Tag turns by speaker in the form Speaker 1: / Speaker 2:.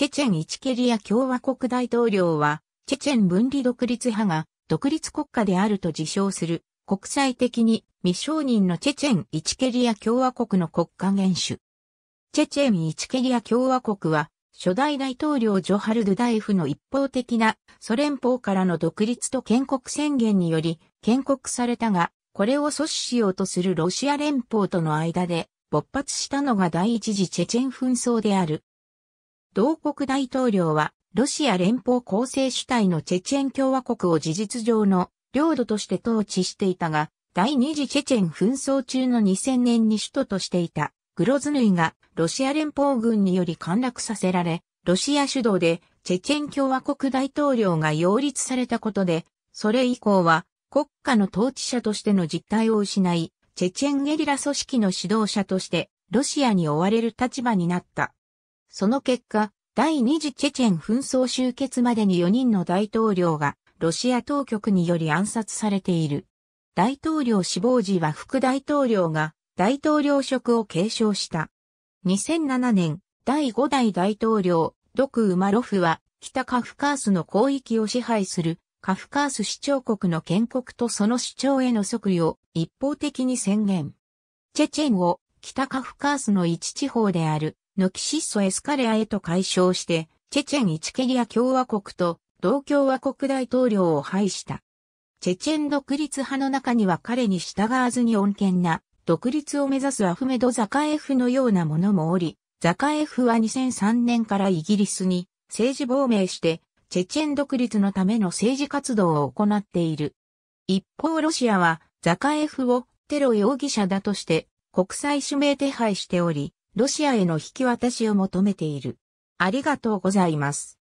Speaker 1: チェチェン・イチケリア共和国大統領は、チェチェン分離独立派が独立国家であると自称する、国際的に未承認のチェチェン・イチケリア共和国の国家元首。チェチェン・イチケリア共和国は、初代大統領ジョハルド大ダフの一方的なソ連邦からの独立と建国宣言により建国されたが、これを阻止しようとするロシア連邦との間で勃発したのが第一次チェチェン紛争である。同国大統領は、ロシア連邦構成主体のチェチェン共和国を事実上の領土として統治していたが、第二次チェチェン紛争中の2000年に首都としていたグロズヌイがロシア連邦軍により陥落させられ、ロシア主導でチェチェン共和国大統領が擁立されたことで、それ以降は国家の統治者としての実態を失い、チェチェンゲリラ組織の指導者としてロシアに追われる立場になった。その結果、第二次チェチェン紛争終結までに4人の大統領がロシア当局により暗殺されている。大統領死亡時は副大統領が大統領職を継承した。2007年、第5代大統領、ドク・ウマロフは北カフカースの広域を支配するカフカース市長国の建国とその市長への即位を一方的に宣言。チェチェンを北カフカースの一地方であるのキシッソエスカレアへと解消して、チェチェン・イチケリア共和国と同共和国大統領を廃した。チェチェン独立派の中には彼に従わずに穏健な独立を目指すアフメド・ザカエフのようなものもおり、ザカエフは2003年からイギリスに政治亡命して、チェチェン独立のための政治活動を行っている。一方ロシアはザカエフをテロ容疑者だとして国際指名手配しており、ロシアへの引き渡しを求めている。ありがとうございます。